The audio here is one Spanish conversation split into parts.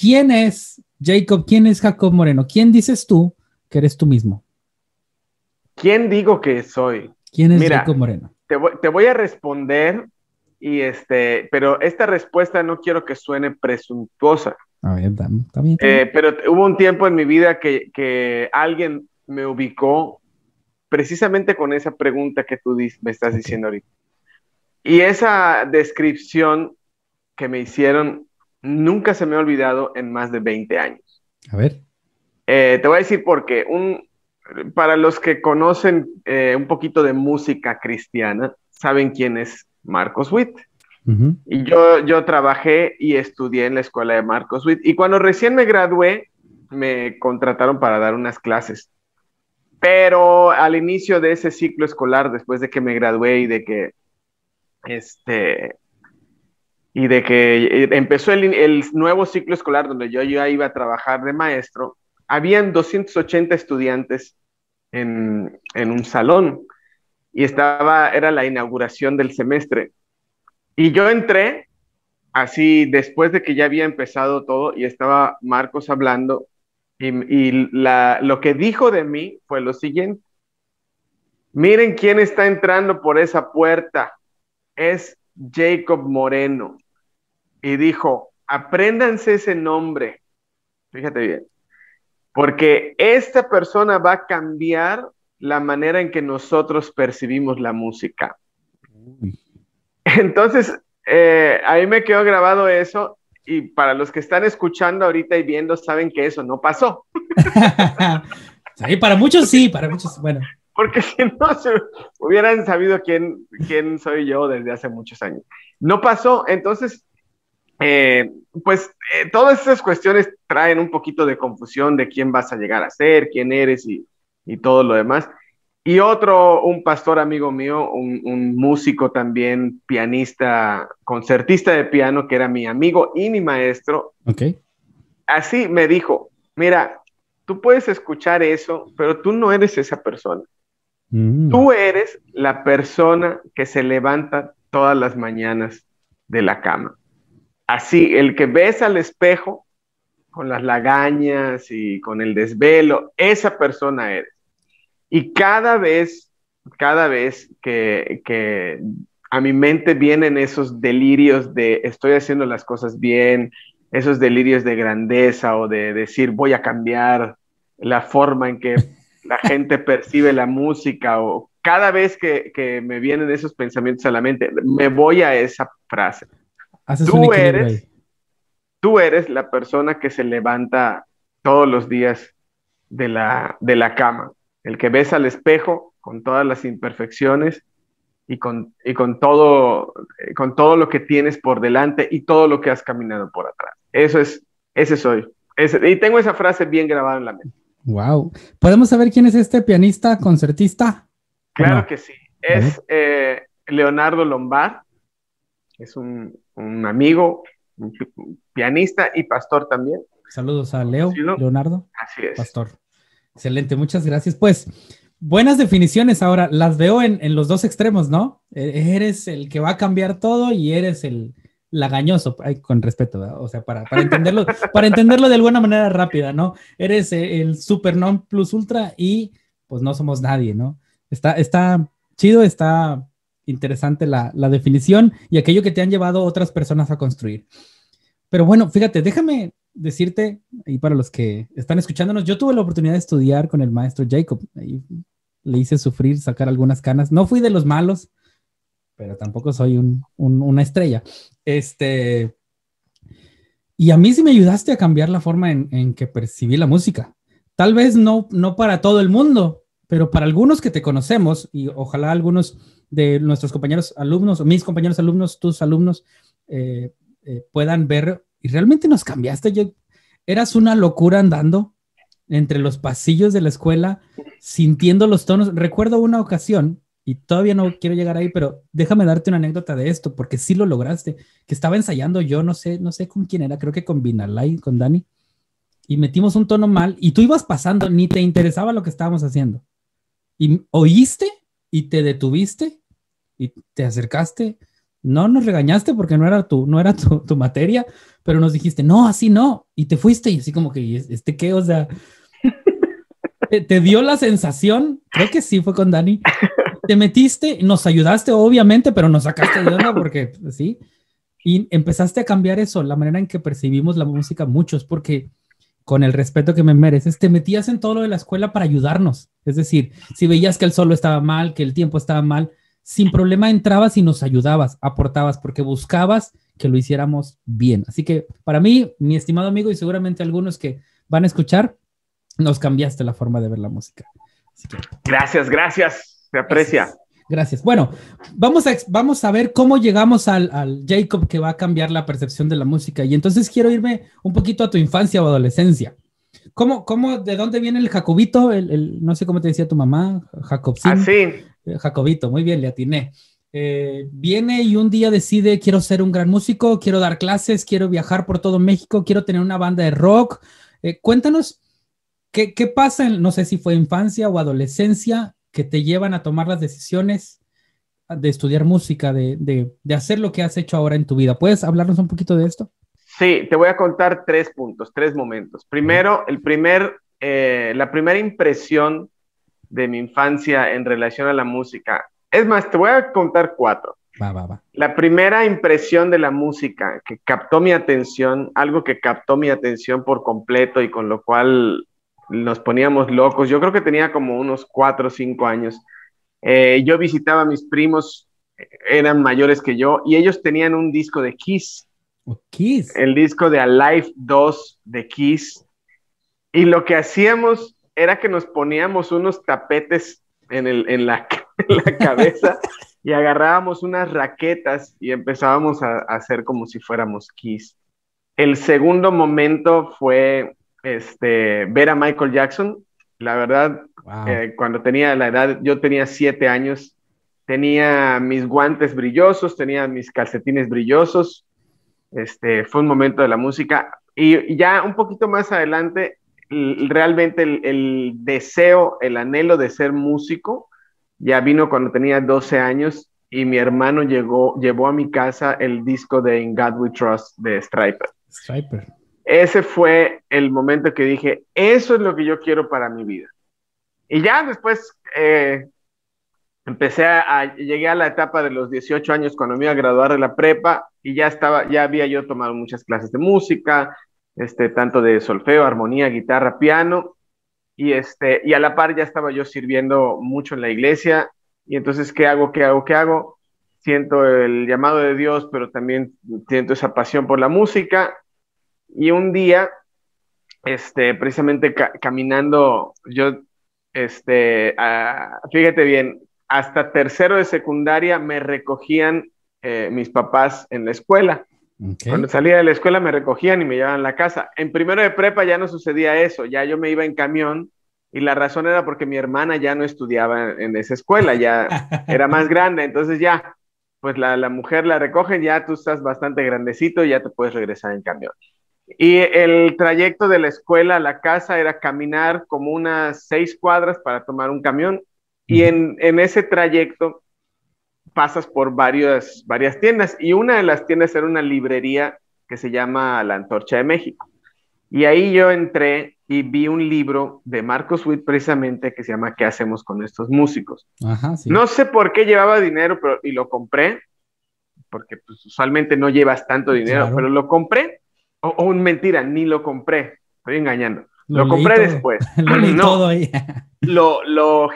¿Quién es Jacob? ¿Quién es Jacob Moreno? ¿Quién dices tú que eres tú mismo? ¿Quién digo que soy? ¿Quién es Jacob Moreno? Te voy, a responder y este, pero esta respuesta no quiero que suene presuntuosa. A ver, también. Eh, pero hubo un tiempo en mi vida que, que, alguien me ubicó precisamente con esa pregunta que tú me estás diciendo ahorita. Y esa descripción que me hicieron nunca se me ha olvidado en más de 20 años. A ver. Eh, te voy a decir porque un, para los que conocen eh, un poquito de música cristiana, saben quién es Marcos Witt. Y yo, yo trabajé y estudié en la escuela de Marcos Witt. Y cuando recién me gradué, me contrataron para dar unas clases. Pero al inicio de ese ciclo escolar, después de que me gradué y de que este, y de que eh, empezó el, nuevo ciclo escolar donde yo ya iba a trabajar de maestro, habían 280 estudiantes en, un salón y estaba, era la inauguración del semestre. Y yo entré así después de que ya había empezado todo y estaba Marcos hablando y, lo que dijo de mí fue lo siguiente. Miren quién está entrando por esa puerta. Es Jacob Moreno y dijo, apréndanse ese nombre, fíjate bien, porque esta persona va a cambiar la manera en que nosotros percibimos la música. Entonces, eh, ahí me quedó grabado eso y para los que están escuchando ahorita y viendo, saben que eso no pasó. y para muchos sí, para muchos, bueno porque si no se hubieran sabido quién, quién soy yo desde hace muchos años. No pasó, entonces, eh, pues eh, todas esas cuestiones traen un poquito de confusión de quién vas a llegar a ser, quién eres y, y todo lo demás. Y otro, un pastor amigo mío, un, un, músico también, pianista, concertista de piano, que era mi amigo y mi maestro. Así me dijo, mira, tú puedes escuchar eso, pero tú no eres esa persona. Mm. Tú eres la persona que se levanta todas las mañanas de la cama. Así, el que ves al espejo con las lagañas y con el desvelo, esa persona eres. Y cada vez, cada vez que a mi mente vienen esos delirios de estoy haciendo las cosas bien, esos delirios de grandeza o de decir voy a cambiar la forma en que la gente percibe la música o cada vez que, me vienen esos pensamientos a la mente, me voy a esa frase. tú eres, tú eres la persona que se levanta todos los días de la, de la cama, el que ves al espejo con todas las imperfecciones y con, y con, todo, eh, con todo lo que tienes por delante y todo lo que has caminado por atrás. Eso es, ese soy. y tengo esa frase bien grabada en la mente. Wow. ¿Podemos saber quién es este pianista, concertista? Claro que sí. Es eh, Leonardo Lombard. Es un, amigo, pianista y pastor también. Saludos a Leo, Leonardo. Así es. Pastor. Excelente, muchas gracias. Pues, buenas definiciones ahora. Las veo en los dos extremos, ¿no? E-, eres el que va a cambiar todo y eres el, lagañoso, con respeto, o sea, para, entenderlo, para entenderlo de alguna manera rápida, ¿no? Eres eh, el super non plus ultra y pues no somos nadie, ¿no? Está, está chido, está interesante la, definición y aquello que te han llevado otras personas a construir. Pero bueno, fíjate, déjame decirte, y para los que están escuchándonos, yo tuve la oportunidad de estudiar con el maestro Jacob, le hice sufrir, sacar algunas canas, no fui de los malos, pero tampoco soy una estrella. Este, y a mí sí me ayudaste a cambiar la forma en, que percibí la música. Tal vez no, para todo el mundo, pero para algunos que te conocemos y ojalá algunos de nuestros compañeros alumnos, o mis compañeros alumnos, tus alumnos, eh, eh, puedan ver, y realmente nos cambiaste, yo, eras una locura andando entre los pasillos de la escuela, sintiendo los tonos. Recuerdo una ocasión y todavía no quiero llegar ahí, pero déjame darte una anécdota de esto, porque sí lo lograste, que estaba ensayando yo, no sé, no sé con quién era, creo que con Vinalay, con Dani, y metimos un tono mal y tú ibas pasando, ni te interesaba lo que estábamos haciendo. Y oíste y te detuviste y te acercaste. No nos regañaste porque no era tu, no era tu, materia, pero nos dijiste, no, así no. Y te fuiste y así como que, ¿este qué? O sea, te, te dio la sensación, creo que sí fue con Dani, te metiste, nos ayudaste obviamente, pero nos sacaste de onda porque, pues, sí, y empezaste a cambiar eso, la manera en que percibimos la música muchos, porque con el respeto que me mereces, te metías en todo lo de la escuela para ayudarnos. Es decir, si veías que el solo estaba mal, que el tiempo estaba mal, sin problema entrabas y nos ayudabas, aportabas, porque buscabas que lo hiciéramos bien. Así que para mí, mi estimado amigo, y seguramente algunos que van a escuchar, nos cambiaste la forma de ver la música. Gracias, gracias. Se aprecia. Gracias. Bueno, vamos a, vamos a ver cómo llegamos al, Jacob que va a cambiar la percepción de la música. Y entonces quiero irme un poquito a tu infancia o adolescencia. ¿Cómo, cómo, de dónde viene el Jacobito? no sé cómo te decía tu mamá, jacob Así. Ah, eh, Jacobito, muy bien, le atiné. Eh, viene y un día decide, quiero ser un gran músico, quiero dar clases, quiero viajar por todo México, quiero tener una banda de rock. Eh, cuéntanos, ¿qué, ¿qué, pasa? no sé si fue infancia o adolescencia que te llevan a tomar las decisiones de estudiar música, de, hacer lo que has hecho ahora en tu vida. ¿Puedes hablarnos un poquito de esto? Sí, te voy a contar tres puntos, tres momentos. Primero, el primer, eh, la primera impresión de mi infancia en relación a la música. Es más, te voy a contar cuatro. Va, va, va. La primera impresión de la música que captó mi atención, algo que captó mi atención por completo y con lo cual nos poníamos locos. Yo creo que tenía como unos cuatro o cinco años. Eh, yo visitaba a mis primos, eh, eran mayores que yo, y ellos tenían un disco de Kiss. Oh, Kiss. El disco de Alive 2 de Kiss. Y lo que hacíamos era que nos poníamos unos tapetes en, la, cabeza y agarrábamos unas raquetas y empezábamos a hacer como si fuéramos Kiss. El segundo momento fue este, ver a Michael Jackson. La verdad, eh, cuando tenía la edad, yo tenía siete años, tenía mis guantes brillosos, tenía mis calcetines brillosos. Este, fue un momento de la música. Y ya un poquito más adelante, realmente el, deseo, el anhelo de ser músico, ya vino cuando tenía 12 años y mi hermano llegó, llevó a mi casa el disco de In God We Trust de Striper. Striper. Ese fue el momento que dije, eso es lo que yo quiero para mi vida. Y ya después eh, empecé a, a, llegué a la etapa de los 18 años cuando me iba a graduar de la prepa y ya estaba, ya había yo tomado muchas clases de música, este, tanto de solfeo, armonía, guitarra, piano, y este, y a la par ya estaba yo sirviendo mucho en la iglesia, y entonces, ¿qué hago, qué hago, qué hago? Siento el llamado de Dios, pero también siento esa pasión por la música, y un día este, precisamente caminando, yo, este, fíjate bien, hasta tercero de secundaria me recogían eh, mis papás en la escuela. Cuando salía de la escuela me recogían y me llevaban a la casa. En primero de prepa ya no sucedía eso, ya yo me iba en camión y la razón era porque mi hermana ya no estudiaba en esa escuela, ya era más grande, entonces ya, pues la, la mujer la recogen, ya tú estás bastante grandecito, y ya te puedes regresar en camión. Y el trayecto de la escuela a la casa era caminar como unas seis cuadras para tomar un camión. Y en, ese trayecto pasas por varias, varias tiendas. Y una de las tiendas era una librería que se llama La Antorcha de México. Y ahí yo entré y vi un libro de Marcos Witt precisamente que se llama ¿Qué hacemos con estos músicos? No sé por qué llevaba dinero pero, y lo compré, porque pues, usualmente no llevas tanto dinero, pero lo compré o, oh, mentira, ni lo compré. Estoy engañando. Lo, compré después. lo todo ahí. lo, lo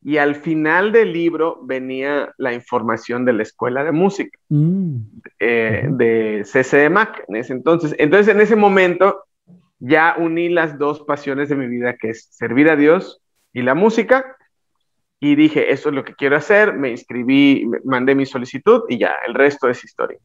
y al final del libro venía la información de la escuela de música mm. eh, de CCMAC, en ese entonces. Entonces, en ese momento ya uní las dos pasiones de mi vida, que es servir a Dios y la música. Y dije, eso es lo que quiero hacer. Me inscribí, mandé mi solicitud y ya, el resto es historia.